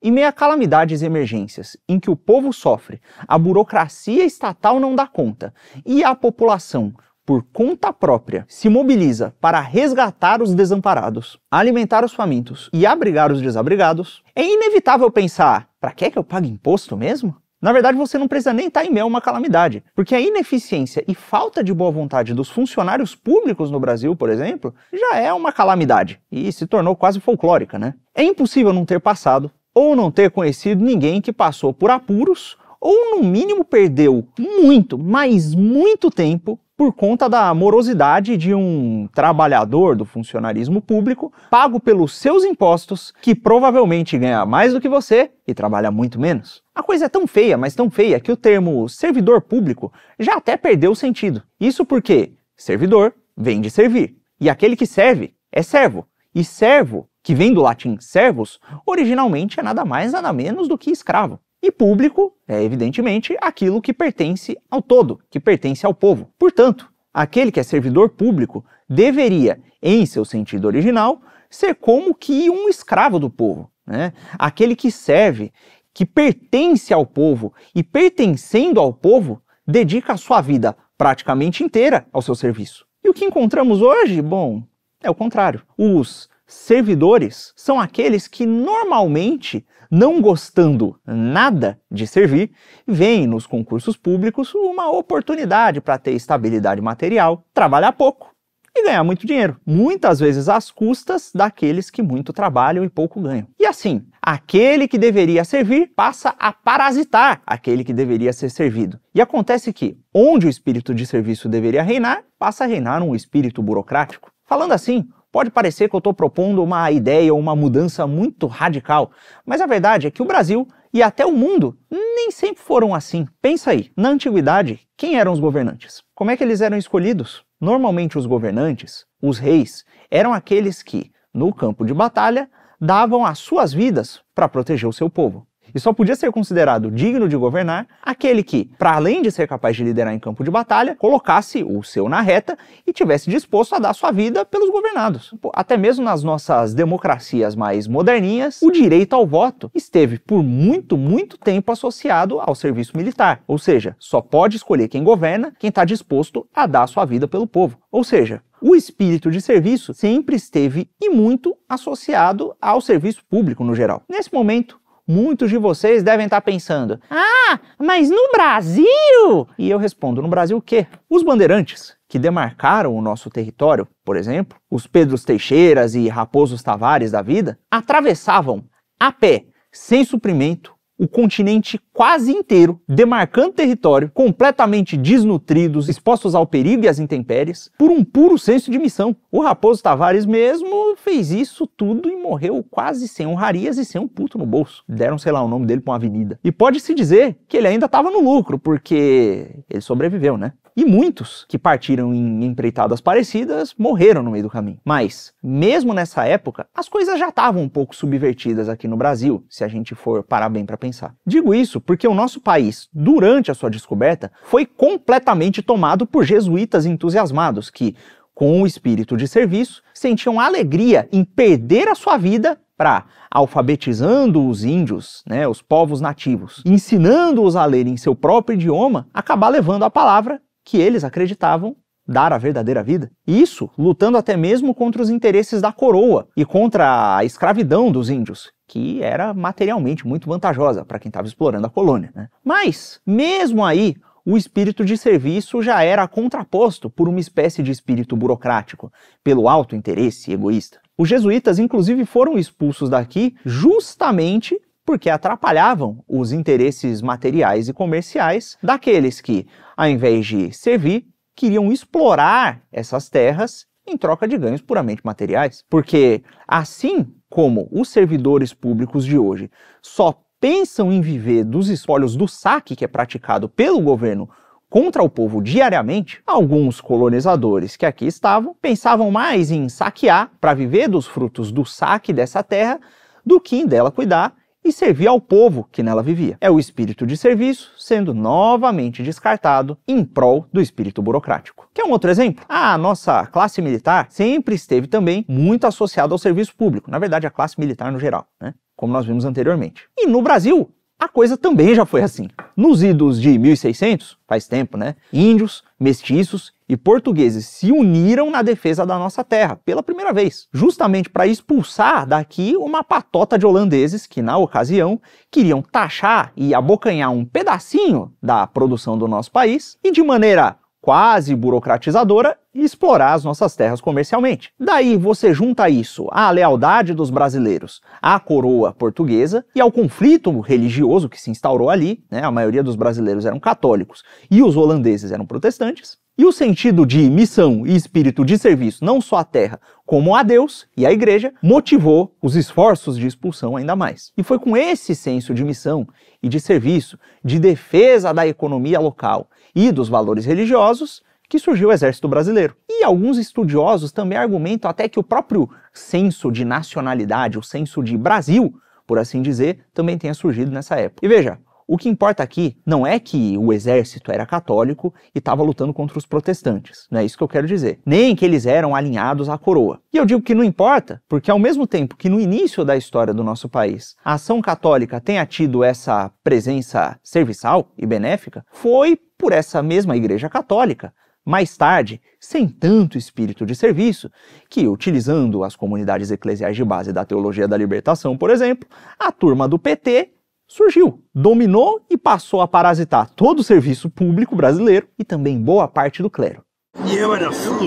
Em meio a calamidades e emergências, em que o povo sofre, a burocracia estatal não dá conta e a população, por conta própria, se mobiliza para resgatar os desamparados, alimentar os famintos e abrigar os desabrigados, é inevitável pensar: para que é que eu pago imposto mesmo? Na verdade, você não precisa nem estar tá em meio a uma calamidade, porque a ineficiência e falta de boa vontade dos funcionários públicos no Brasil, por exemplo, já é uma calamidade e se tornou quase folclórica, né? É impossível não ter passado ou não ter conhecido ninguém que passou por apuros, ou no mínimo perdeu muito, mas muito tempo por conta da morosidade de um trabalhador do funcionarismo público pago pelos seus impostos, que provavelmente ganha mais do que você e trabalha muito menos. A coisa é tão feia, mas tão feia, que o termo servidor público já até perdeu o sentido. Isso porque servidor vem de servir, e aquele que serve é servo, e servo que vem do latim servos, originalmente é nada mais nada menos do que escravo. E público é, evidentemente, aquilo que pertence ao todo, que pertence ao povo. Portanto, aquele que é servidor público deveria, em seu sentido original, ser como que um escravo do povo. Né? Aquele que serve, que pertence ao povo e, pertencendo ao povo, dedica a sua vida praticamente inteira ao seu serviço. E o que encontramos hoje? Bom, é o contrário. Os Servidores são aqueles que normalmente, não gostando nada de servir, veem nos concursos públicos uma oportunidade para ter estabilidade material, trabalhar pouco e ganhar muito dinheiro, muitas vezes às custas daqueles que muito trabalham e pouco ganham. E assim, aquele que deveria servir passa a parasitar aquele que deveria ser servido. E acontece que, onde o espírito de serviço deveria reinar, passa a reinar um espírito burocrático. Falando assim, Pode parecer que eu estou propondo uma ideia ou uma mudança muito radical, mas a verdade é que o Brasil e até o mundo nem sempre foram assim. Pensa aí, na antiguidade, quem eram os governantes? Como é que eles eram escolhidos? Normalmente os governantes, os reis, eram aqueles que, no campo de batalha, davam as suas vidas para proteger o seu povo. E só podia ser considerado digno de governar aquele que, para além de ser capaz de liderar em campo de batalha, colocasse o seu na reta e tivesse disposto a dar sua vida pelos governados. Até mesmo nas nossas democracias mais moderninhas, o direito ao voto esteve por muito, muito tempo associado ao serviço militar. Ou seja, só pode escolher quem governa quem está disposto a dar sua vida pelo povo. Ou seja, o espírito de serviço sempre esteve e muito associado ao serviço público no geral. Nesse momento, muitos de vocês devem estar pensando: ah, mas no Brasil? E eu respondo: no Brasil o quê? Os bandeirantes que demarcaram o nosso território, por exemplo, os Pedros Teixeiras e Raposos Tavares da vida, atravessavam a pé, sem suprimento, o continente quase inteiro, demarcando território, completamente desnutridos, expostos ao perigo e às intempéries, por um puro senso de missão. O Raposo Tavares mesmo fez isso tudo e morreu quase sem honrarias e sem um puto no bolso. Deram, sei lá, o nome dele pra uma avenida. E pode-se dizer que ele ainda estava no lucro, porque ele sobreviveu, né? E muitos que partiram em empreitadas parecidas morreram no meio do caminho. Mas, mesmo nessa época, as coisas já estavam um pouco subvertidas aqui no Brasil, se a gente for parar bem para pensar. Digo isso porque o nosso país, durante a sua descoberta, foi completamente tomado por jesuítas entusiasmados que, com o espírito de serviço, sentiam alegria em perder a sua vida para alfabetizando os índios, né, os povos nativos, ensinando-os a lerem seu próprio idioma, acabar levando a palavra que eles acreditavam dar a verdadeira vida. Isso lutando até mesmo contra os interesses da coroa e contra a escravidão dos índios, que era materialmente muito vantajosa para quem estava explorando a colônia. Né? Mas, mesmo aí, o espírito de serviço já era contraposto por uma espécie de espírito burocrático, pelo alto interesse egoísta. Os jesuítas, inclusive, foram expulsos daqui justamente porque atrapalhavam os interesses materiais e comerciais daqueles que, ao invés de servir, queriam explorar essas terras em troca de ganhos puramente materiais. Porque, assim como os servidores públicos de hoje só pensam em viver dos espólios do saque que é praticado pelo governo contra o povo diariamente, alguns colonizadores que aqui estavam pensavam mais em saquear para viver dos frutos do saque dessa terra do que em dela cuidar e servia ao povo que nela vivia. É o espírito de serviço sendo novamente descartado em prol do espírito burocrático. Quer um outro exemplo? A nossa classe militar sempre esteve também muito associada ao serviço público, na verdade, a classe militar no geral, né? como nós vimos anteriormente. E no Brasil, a coisa também já foi assim. Nos idos de 1600, faz tempo, né? Índios, mestiços e portugueses se uniram na defesa da nossa terra pela primeira vez, justamente para expulsar daqui uma patota de holandeses que, na ocasião, queriam taxar e abocanhar um pedacinho da produção do nosso país e, de maneira quase burocratizadora e explorar as nossas terras comercialmente. Daí você junta isso à lealdade dos brasileiros à coroa portuguesa e ao conflito religioso que se instaurou ali, né? a maioria dos brasileiros eram católicos e os holandeses eram protestantes, e o sentido de missão e espírito de serviço, não só à terra, como a Deus e à igreja, motivou os esforços de expulsão ainda mais. E foi com esse senso de missão e de serviço, de defesa da economia local e dos valores religiosos que surgiu o Exército Brasileiro. E alguns estudiosos também argumentam até que o próprio senso de nacionalidade, o senso de Brasil, por assim dizer, também tenha surgido nessa época. E veja, o que importa aqui não é que o exército era católico e estava lutando contra os protestantes, não é isso que eu quero dizer. Nem que eles eram alinhados à coroa. E eu digo que não importa, porque ao mesmo tempo que no início da história do nosso país a ação católica tenha tido essa presença serviçal e benéfica, foi por essa mesma Igreja Católica mais tarde, sem tanto espírito de serviço, que, utilizando as comunidades eclesiais de base da teologia da libertação, por exemplo, a turma do PT surgiu, dominou e passou a parasitar todo o serviço público brasileiro e também boa parte do clero. E eu era fruto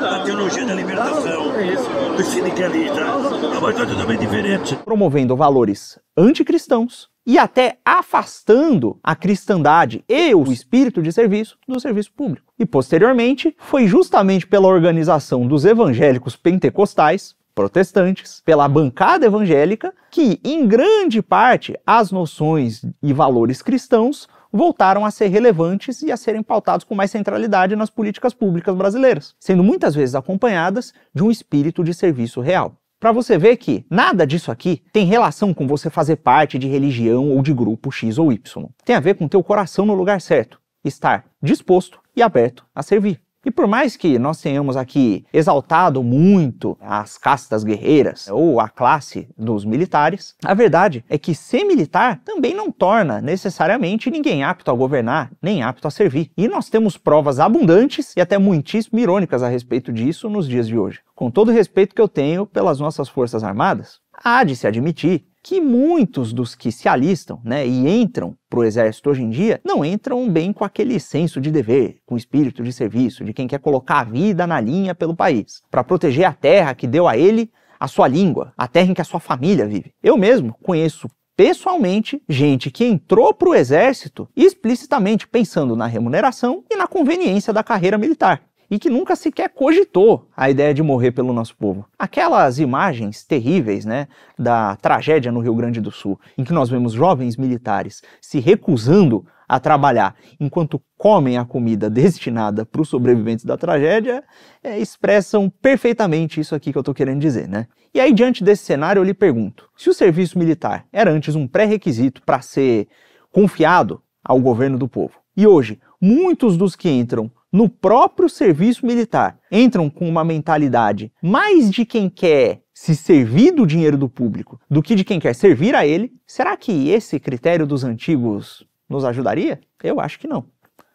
da teologia da libertação, uma é coisa tá então é totalmente diferente. Promovendo valores anticristãos e até afastando a cristandade e o espírito de serviço do serviço público. E posteriormente, foi justamente pela organização dos evangélicos pentecostais protestantes, pela bancada evangélica, que, em grande parte, as noções e valores cristãos voltaram a ser relevantes e a serem pautados com mais centralidade nas políticas públicas brasileiras, sendo muitas vezes acompanhadas de um espírito de serviço real. Para você ver que nada disso aqui tem relação com você fazer parte de religião ou de grupo X ou Y. Tem a ver com ter o coração no lugar certo, estar disposto e aberto a servir. E por mais que nós tenhamos aqui exaltado muito as castas guerreiras ou a classe dos militares, a verdade é que ser militar também não torna necessariamente ninguém apto a governar, nem apto a servir. E nós temos provas abundantes e até muitíssimo irônicas a respeito disso nos dias de hoje. Com todo o respeito que eu tenho pelas nossas Forças Armadas, há de se admitir que muitos dos que se alistam né, e entram para o exército hoje em dia não entram bem com aquele senso de dever, com espírito de serviço, de quem quer colocar a vida na linha pelo país, para proteger a terra que deu a ele a sua língua, a terra em que a sua família vive. Eu mesmo conheço pessoalmente gente que entrou para o exército explicitamente pensando na remuneração e na conveniência da carreira militar e que nunca sequer cogitou a ideia de morrer pelo nosso povo. Aquelas imagens terríveis, né, da tragédia no Rio Grande do Sul, em que nós vemos jovens militares se recusando a trabalhar enquanto comem a comida destinada para os sobreviventes da tragédia, é, expressam perfeitamente isso aqui que eu estou querendo dizer, né? E aí, diante desse cenário, eu lhe pergunto: se o serviço militar era antes um pré-requisito para ser confiado ao governo do povo, e hoje muitos dos que entram no próprio serviço militar, entram com uma mentalidade mais de quem quer se servir do dinheiro do público do que de quem quer servir a ele, será que esse critério dos antigos nos ajudaria? Eu acho que não.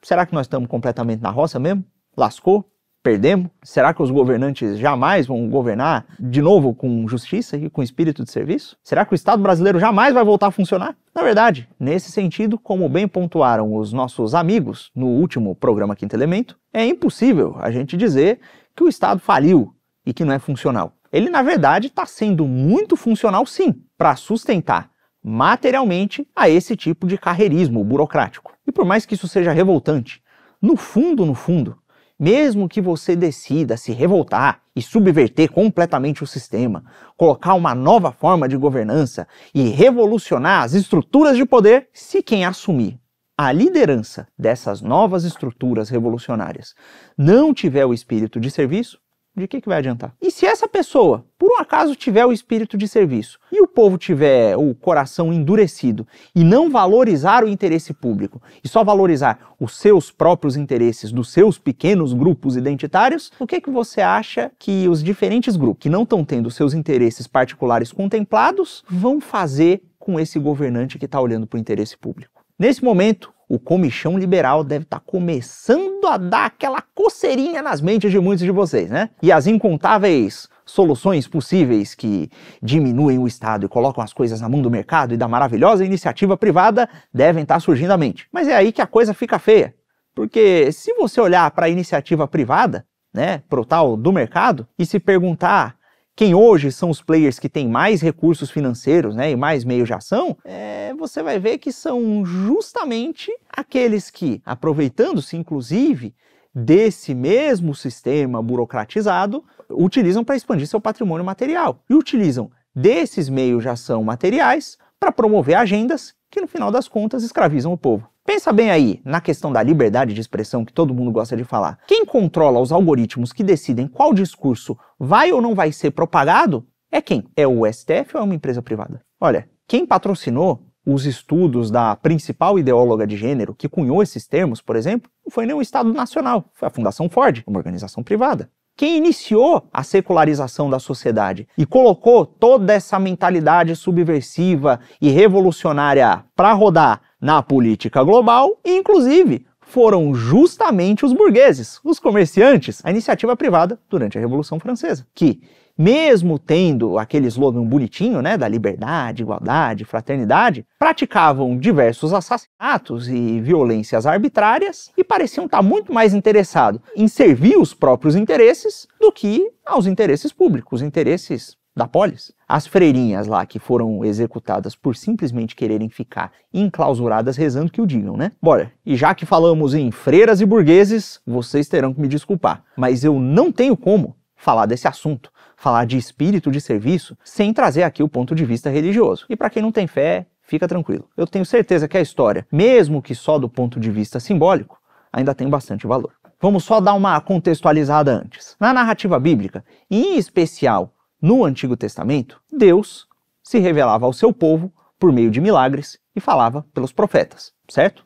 Será que nós estamos completamente na roça mesmo? Lascou? perdemos? Será que os governantes jamais vão governar de novo com justiça e com espírito de serviço? Será que o Estado brasileiro jamais vai voltar a funcionar? Na verdade, nesse sentido, como bem pontuaram os nossos amigos no último programa Quinto Elemento, é impossível a gente dizer que o Estado faliu e que não é funcional. Ele, na verdade, está sendo muito funcional, sim, para sustentar materialmente a esse tipo de carreirismo burocrático. E por mais que isso seja revoltante, no fundo, no fundo, mesmo que você decida se revoltar e subverter completamente o sistema, colocar uma nova forma de governança e revolucionar as estruturas de poder, se quem assumir a liderança dessas novas estruturas revolucionárias não tiver o espírito de serviço, de que, que vai adiantar? E se essa pessoa, por um acaso, tiver o espírito de serviço e o povo tiver o coração endurecido e não valorizar o interesse público e só valorizar os seus próprios interesses dos seus pequenos grupos identitários, o que, que você acha que os diferentes grupos que não estão tendo seus interesses particulares contemplados vão fazer com esse governante que está olhando para o interesse público? Nesse momento, o comichão liberal deve estar tá começando a dar aquela coceirinha nas mentes de muitos de vocês, né? E as incontáveis soluções possíveis que diminuem o Estado e colocam as coisas na mão do mercado e da maravilhosa iniciativa privada devem estar tá surgindo à mente. Mas é aí que a coisa fica feia, porque se você olhar para a iniciativa privada, né, para o tal do mercado, e se perguntar quem hoje são os players que têm mais recursos financeiros né, e mais meios de ação, é, você vai ver que são justamente aqueles que, aproveitando-se inclusive desse mesmo sistema burocratizado, utilizam para expandir seu patrimônio material e utilizam desses meios de ação materiais para promover agendas que, no final das contas, escravizam o povo. Pensa bem aí na questão da liberdade de expressão que todo mundo gosta de falar. Quem controla os algoritmos que decidem qual discurso vai ou não vai ser propagado é quem? É o STF ou é uma empresa privada? Olha, quem patrocinou os estudos da principal ideóloga de gênero que cunhou esses termos, por exemplo, não foi nem o Estado Nacional, foi a Fundação Ford, uma organização privada. Quem iniciou a secularização da sociedade e colocou toda essa mentalidade subversiva e revolucionária para rodar na política global e, inclusive, foram justamente os burgueses, os comerciantes, a iniciativa privada durante a Revolução Francesa, que, mesmo tendo aquele slogan bonitinho, né, da liberdade, igualdade, fraternidade, praticavam diversos assassinatos e violências arbitrárias e pareciam estar muito mais interessados em servir os próprios interesses do que aos interesses públicos, interesses da polis, as freirinhas lá que foram executadas por simplesmente quererem ficar enclausuradas rezando que o digam, né? Bora, e já que falamos em freiras e burgueses, vocês terão que me desculpar, mas eu não tenho como falar desse assunto, falar de espírito de serviço, sem trazer aqui o ponto de vista religioso. E para quem não tem fé, fica tranquilo. Eu tenho certeza que a história, mesmo que só do ponto de vista simbólico, ainda tem bastante valor. Vamos só dar uma contextualizada antes. Na narrativa bíblica, em especial no Antigo Testamento, Deus se revelava ao seu povo por meio de milagres e falava pelos profetas, certo?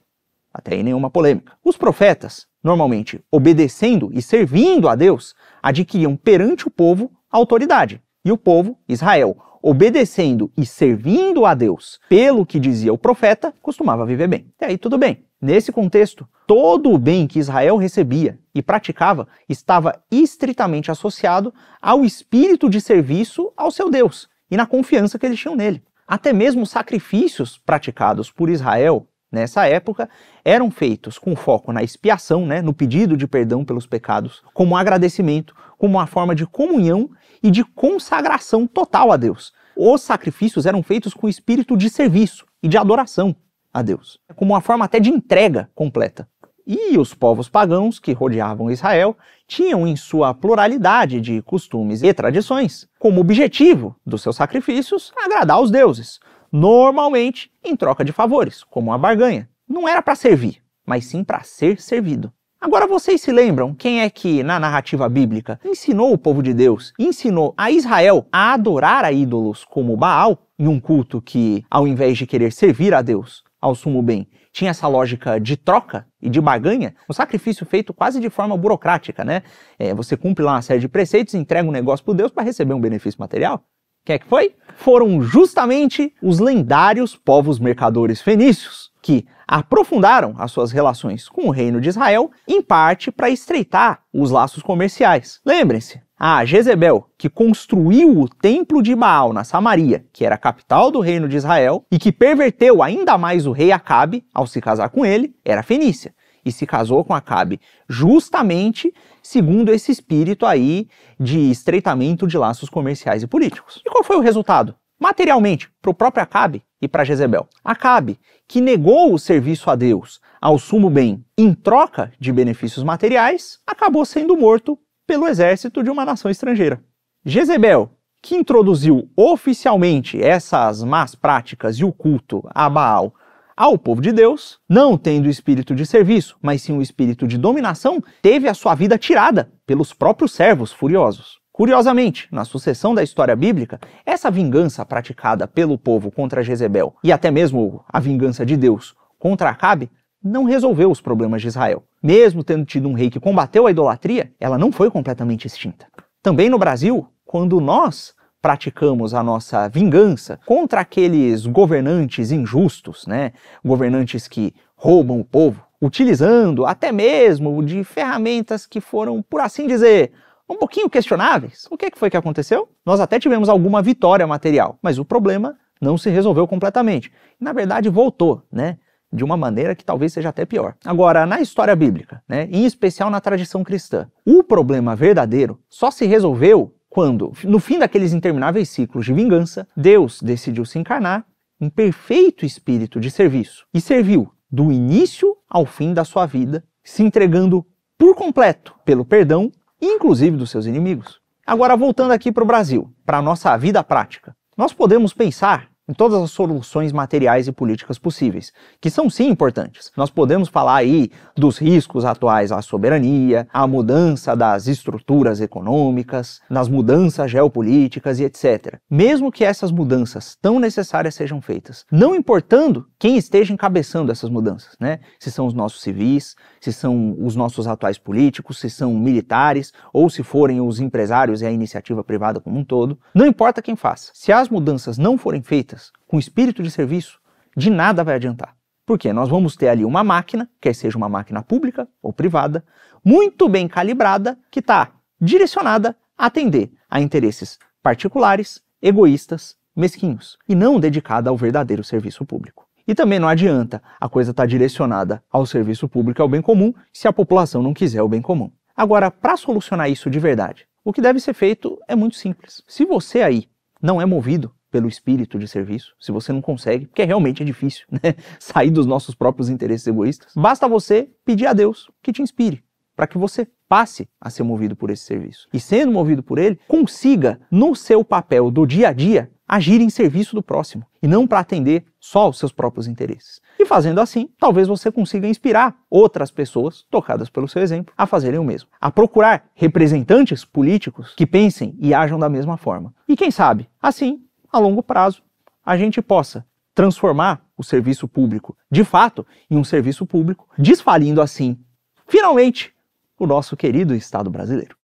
Até aí nenhuma polêmica. Os profetas, normalmente obedecendo e servindo a Deus, adquiriam perante o povo autoridade, e o povo, Israel, obedecendo e servindo a Deus pelo que dizia o profeta, costumava viver bem. E aí tudo bem. Nesse contexto, todo o bem que Israel recebia e praticava estava estritamente associado ao espírito de serviço ao seu Deus e na confiança que eles tinham nele. Até mesmo sacrifícios praticados por Israel nessa época eram feitos com foco na expiação, né, no pedido de perdão pelos pecados, como um agradecimento, como uma forma de comunhão e de consagração total a Deus. Os sacrifícios eram feitos com espírito de serviço e de adoração a Deus, é como uma forma até de entrega completa. E os povos pagãos que rodeavam Israel tinham em sua pluralidade de costumes e tradições como objetivo dos seus sacrifícios agradar os deuses, normalmente em troca de favores, como uma barganha. Não era para servir, mas sim para ser servido. Agora vocês se lembram quem é que, na narrativa bíblica, ensinou o povo de Deus, ensinou a Israel a adorar a ídolos como Baal, em um culto que, ao invés de querer servir a Deus, ao sumo bem, tinha essa lógica de troca e de baganha, um sacrifício feito quase de forma burocrática, né? É, você cumpre lá uma série de preceitos, entrega um negócio para Deus para receber um benefício material. Quem é que foi? Foram justamente os lendários povos mercadores fenícios que aprofundaram as suas relações com o Reino de Israel, em parte para estreitar os laços comerciais. Lembrem-se, a Jezebel, que construiu o Templo de Baal na Samaria, que era a capital do Reino de Israel, e que perverteu ainda mais o rei Acabe ao se casar com ele, era fenícia e se casou com Acabe, justamente segundo esse espírito aí de estreitamento de laços comerciais e políticos. E qual foi o resultado? materialmente para o próprio Acabe e para Jezebel. Acabe, que negou o serviço a Deus ao sumo bem em troca de benefícios materiais, acabou sendo morto pelo exército de uma nação estrangeira. Jezebel, que introduziu oficialmente essas más práticas e o culto a Baal ao povo de Deus, não tendo o espírito de serviço, mas sim o espírito de dominação, teve a sua vida tirada pelos próprios servos furiosos. Curiosamente, na sucessão da história bíblica, essa vingança praticada pelo povo contra Jezebel e até mesmo a vingança de Deus contra Acabe não resolveu os problemas de Israel. Mesmo tendo tido um rei que combateu a idolatria, ela não foi completamente extinta. Também no Brasil, quando nós praticamos a nossa vingança contra aqueles governantes injustos, né? Governantes que roubam o povo, utilizando até mesmo de ferramentas que foram, por assim dizer, um pouquinho questionáveis. O que, é que foi que aconteceu? Nós até tivemos alguma vitória material, mas o problema não se resolveu completamente. Na verdade, voltou, né? de uma maneira que talvez seja até pior. Agora, na história bíblica, né, em especial na tradição cristã, o problema verdadeiro só se resolveu quando, no fim daqueles intermináveis ciclos de vingança, Deus decidiu se encarnar em perfeito espírito de serviço e serviu do início ao fim da sua vida, se entregando por completo pelo perdão inclusive dos seus inimigos. Agora, voltando aqui para o Brasil, para a nossa vida prática, nós podemos pensar em todas as soluções materiais e políticas possíveis, que são sim importantes. Nós podemos falar aí dos riscos atuais à soberania, à mudança das estruturas econômicas, nas mudanças geopolíticas e etc. Mesmo que essas mudanças tão necessárias sejam feitas, não importando quem esteja encabeçando essas mudanças, né? Se são os nossos civis, se são os nossos atuais políticos, se são militares ou se forem os empresários e a iniciativa privada como um todo, não importa quem faça. Se as mudanças não forem feitas feitas com espírito de serviço, de nada vai adiantar. Porque nós vamos ter ali uma máquina, quer seja uma máquina pública ou privada, muito bem calibrada, que está direcionada a atender a interesses particulares, egoístas, mesquinhos, e não dedicada ao verdadeiro serviço público. E também não adianta a coisa estar tá direcionada ao serviço público e ao bem comum se a população não quiser o bem comum. Agora, para solucionar isso de verdade, o que deve ser feito é muito simples. Se você aí não é movido pelo espírito de serviço, se você não consegue, porque realmente é difícil, né? Sair dos nossos próprios interesses egoístas, basta você pedir a Deus que te inspire, para que você passe a ser movido por esse serviço. E sendo movido por ele, consiga, no seu papel do dia a dia, agir em serviço do próximo e não para atender só os seus próprios interesses. E fazendo assim, talvez você consiga inspirar outras pessoas, tocadas pelo seu exemplo, a fazerem o mesmo, a procurar representantes políticos que pensem e ajam da mesma forma. E quem sabe, assim, a longo prazo, a gente possa transformar o serviço público, de fato, em um serviço público, desfalindo assim, finalmente, o nosso querido Estado brasileiro.